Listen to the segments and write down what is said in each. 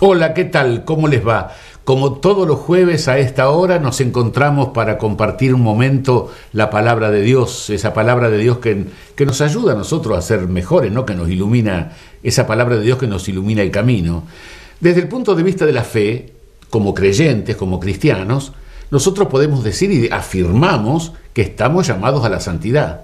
Hola, ¿qué tal? ¿Cómo les va? Como todos los jueves a esta hora nos encontramos para compartir un momento la palabra de Dios, esa palabra de Dios que, que, nos ayuda a nosotros a ser mejores, ¿no? que nos ilumina, esa palabra de Dios que nos ilumina el camino. Desde el punto de vista de la fe, como creyentes, como cristianos, nosotros podemos decir y afirmamos que estamos llamados a la santidad.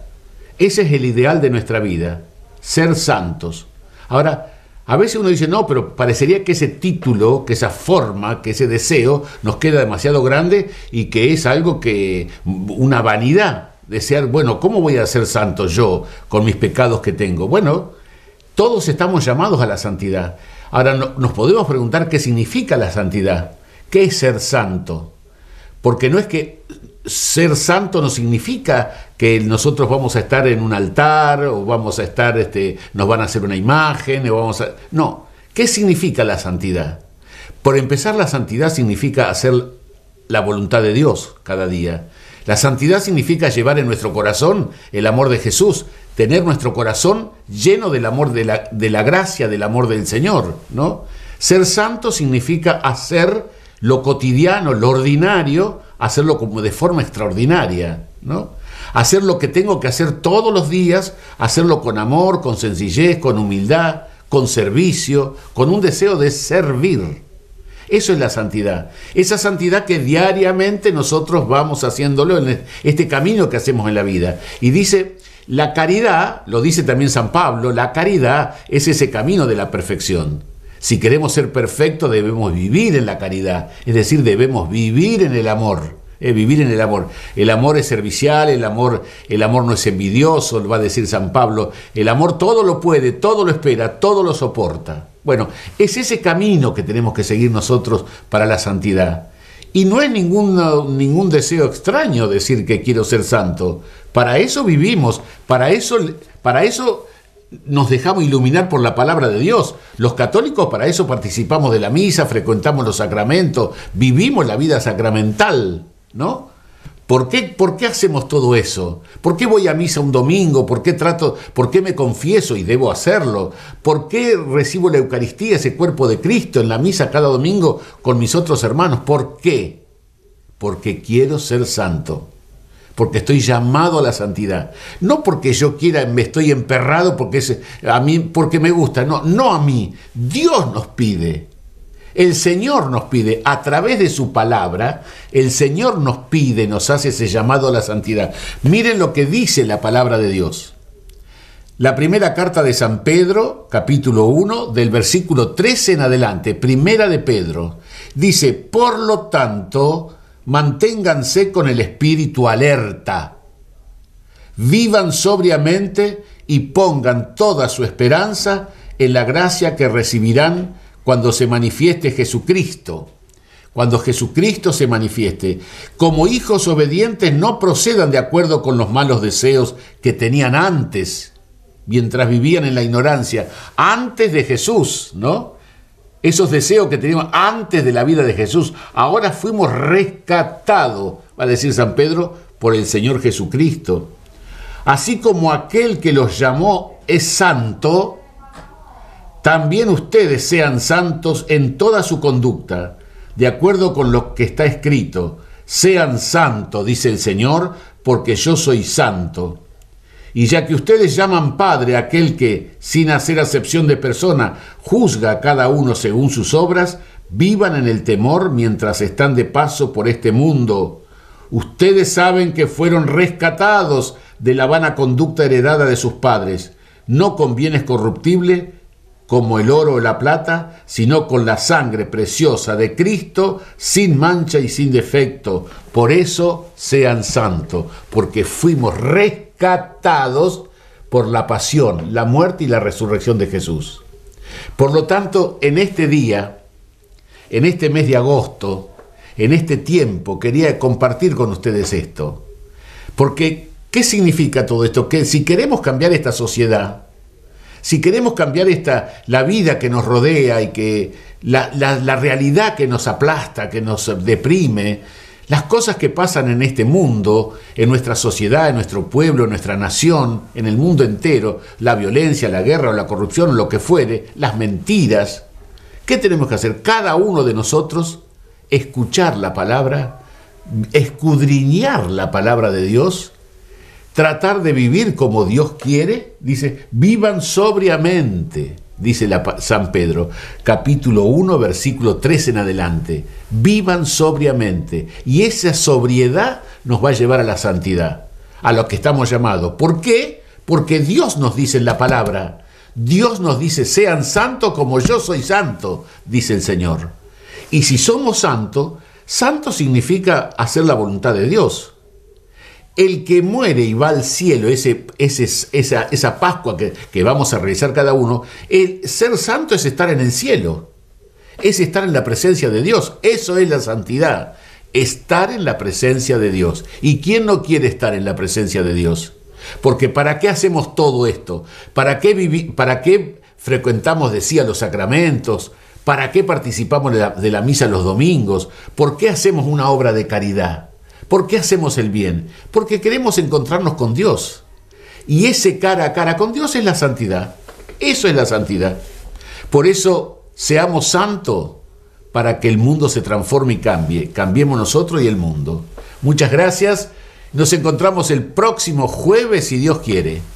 Ese es el ideal de nuestra vida, ser santos. Ahora, a veces uno dice, no, pero parecería que ese título, que esa forma, que ese deseo nos queda demasiado grande y que es algo que, una vanidad, desear, bueno, ¿cómo voy a ser santo yo con mis pecados que tengo? Bueno, todos estamos llamados a la santidad. Ahora nos podemos preguntar qué significa la santidad, qué es ser santo, porque no es que ser santo no significa que nosotros vamos a estar en un altar o vamos a estar, este, nos van a hacer una imagen vamos a... No, ¿qué significa la santidad? Por empezar, la santidad significa hacer la voluntad de Dios cada día. La santidad significa llevar en nuestro corazón el amor de Jesús, tener nuestro corazón lleno del amor de la, de la gracia, del amor del Señor, ¿no? Ser santo significa hacer lo cotidiano, lo ordinario, hacerlo como de forma extraordinaria, ¿no? Hacer lo que tengo que hacer todos los días, hacerlo con amor, con sencillez, con humildad, con servicio, con un deseo de servir. Eso es la santidad. Esa santidad que diariamente nosotros vamos haciéndolo en este camino que hacemos en la vida. Y dice, la caridad, lo dice también San Pablo, la caridad es ese camino de la perfección. Si queremos ser perfectos, debemos vivir en la caridad, es decir, debemos vivir en el amor. Eh, vivir en el amor. El amor es servicial, el amor, el amor no es envidioso, va a decir San Pablo. El amor todo lo puede, todo lo espera, todo lo soporta. Bueno, es ese camino que tenemos que seguir nosotros para la santidad. Y no es ningún, ningún deseo extraño decir que quiero ser santo. Para eso vivimos, para eso, para eso nos dejamos iluminar por la palabra de Dios. Los católicos para eso participamos de la misa, frecuentamos los sacramentos, vivimos la vida sacramental, ¿no? ¿Por qué, ¿Por qué hacemos todo eso? ¿Por qué voy a misa un domingo? ¿Por qué trato, por qué me confieso y debo hacerlo? ¿Por qué recibo la Eucaristía, ese cuerpo de Cristo en la misa cada domingo con mis otros hermanos? ¿Por qué? Porque quiero ser santo porque estoy llamado a la santidad. No porque yo quiera, me estoy emperrado porque es a mí porque me gusta, no, no a mí. Dios nos pide. El Señor nos pide a través de su palabra, el Señor nos pide, nos hace ese llamado a la santidad. Miren lo que dice la palabra de Dios. La primera carta de San Pedro, capítulo 1, del versículo 13 en adelante, primera de Pedro, dice, por lo tanto, manténganse con el espíritu alerta, vivan sobriamente y pongan toda su esperanza en la gracia que recibirán cuando se manifieste Jesucristo. Cuando Jesucristo se manifieste, como hijos obedientes no procedan de acuerdo con los malos deseos que tenían antes, mientras vivían en la ignorancia, antes de Jesús, ¿no? esos deseos que teníamos antes de la vida de Jesús. Ahora fuimos rescatados, va a decir San Pedro, por el Señor Jesucristo. Así como aquel que los llamó es santo, también ustedes sean santos en toda su conducta, de acuerdo con lo que está escrito. Sean santos, dice el Señor, porque yo soy santo. Y ya que ustedes llaman Padre aquel que, sin hacer acepción de persona, juzga a cada uno según sus obras, vivan en el temor mientras están de paso por este mundo. Ustedes saben que fueron rescatados de la vana conducta heredada de sus padres, no con bienes corruptibles, como el oro o la plata, sino con la sangre preciosa de Cristo, sin mancha y sin defecto. Por eso sean santos, porque fuimos rescatados por la pasión, la muerte y la resurrección de Jesús. Por lo tanto, en este día, en este mes de agosto, en este tiempo, quería compartir con ustedes esto. Porque, ¿qué significa todo esto? Que si queremos cambiar esta sociedad, si queremos cambiar esta, la vida que nos rodea y que la realidad que nos aplasta, que nos deprime, las cosas que pasan en este mundo, en nuestra sociedad, en nuestro pueblo, en nuestra nación, en el mundo entero, la violencia, la guerra o la corrupción lo que fuere, las mentiras, ¿qué tenemos que hacer? Cada uno de nosotros escuchar la palabra, escudriñar la palabra de Dios, tratar de vivir como Dios quiere, dice, vivan sobriamente, dice la, San Pedro, capítulo 1, versículo 3 en adelante. Vivan sobriamente y esa sobriedad nos va a llevar a la santidad, a lo que estamos llamados. ¿Por qué? Porque Dios nos dice en la palabra, Dios nos dice, sean santos como yo soy santo, dice el Señor. Y si somos santos, santo significa hacer la voluntad de Dios el que muere y va al cielo, esa, Pascua que, vamos a realizar cada uno, el ser santo es estar en el cielo, es estar en la presencia de Dios, eso es la santidad, estar en la presencia de Dios. ¿Y quién no quiere estar en la presencia de Dios? Porque ¿para qué hacemos todo esto? ¿Para qué, para qué frecuentamos, decía, los sacramentos? ¿Para qué participamos de la misa los domingos? ¿Por qué hacemos una obra de caridad? ¿Por qué hacemos el bien? Porque queremos encontrarnos con Dios. Y ese cara a cara con Dios es la santidad. Eso es la santidad. Por eso seamos santos para que el mundo se transforme y cambie. Cambiemos nosotros y el mundo. Muchas gracias. Nos encontramos el próximo jueves si Dios quiere.